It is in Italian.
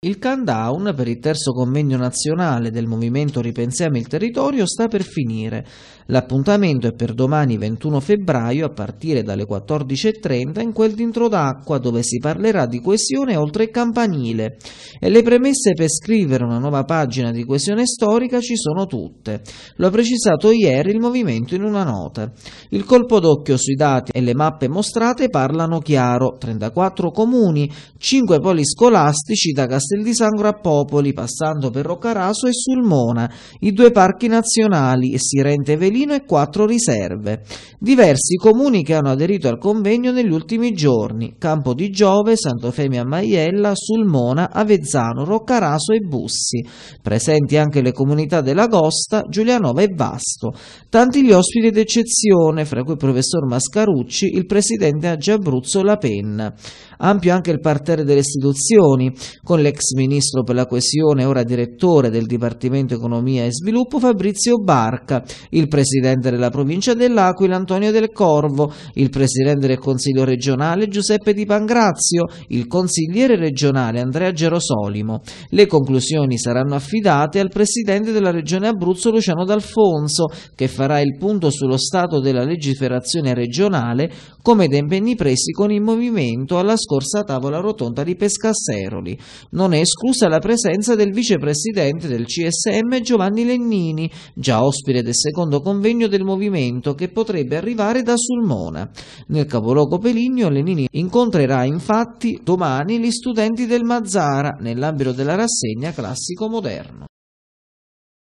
Il countdown per il terzo convegno nazionale del movimento Ripensiamo il territorio sta per finire. L'appuntamento è per domani 21 febbraio a partire dalle 14.30 in quel dintro d'acqua dove si parlerà di coesione oltre campanile. E le premesse per scrivere una nuova pagina di coesione storica ci sono tutte. Lo ha precisato ieri il movimento in una nota. Il colpo d'occhio sui dati e le mappe mostrate parlano chiaro. 34 comuni, 5 poli scolastici da Castellano Castel di Sangro a Popoli, passando per Roccaraso e Sulmona, i due parchi nazionali Sirente Velino e quattro riserve. Diversi comuni che hanno aderito al convegno negli ultimi giorni, Campo di Giove, Santofemia Maiella, Sulmona, Avezzano, Roccaraso e Bussi. Presenti anche le comunità dell'Agosta, Giulianova e Vasto. Tanti gli ospiti d'eccezione, fra cui il professor Mascarucci, il presidente Agi Abruzzo La Penna. Ampio anche il parterre delle istituzioni, con le ex ministro per la coesione, ora direttore del Dipartimento Economia e Sviluppo, Fabrizio Barca, il presidente della provincia dell'Aquila, Antonio Del Corvo, il presidente del Consiglio regionale, Giuseppe Di Pangrazio, il consigliere regionale, Andrea Gerosolimo. Le conclusioni saranno affidate al presidente della regione Abruzzo, Luciano D'Alfonso, che farà il punto sullo stato della legiferazione regionale come da impegni presi con il movimento alla scorsa tavola rotonda di Pescasseroli. Non non è esclusa la presenza del vicepresidente del CSM Giovanni Lennini, già ospite del secondo convegno del movimento che potrebbe arrivare da Sulmona. Nel capoluogo Peligno Lennini incontrerà infatti domani gli studenti del Mazzara nell'ambito della rassegna classico moderno.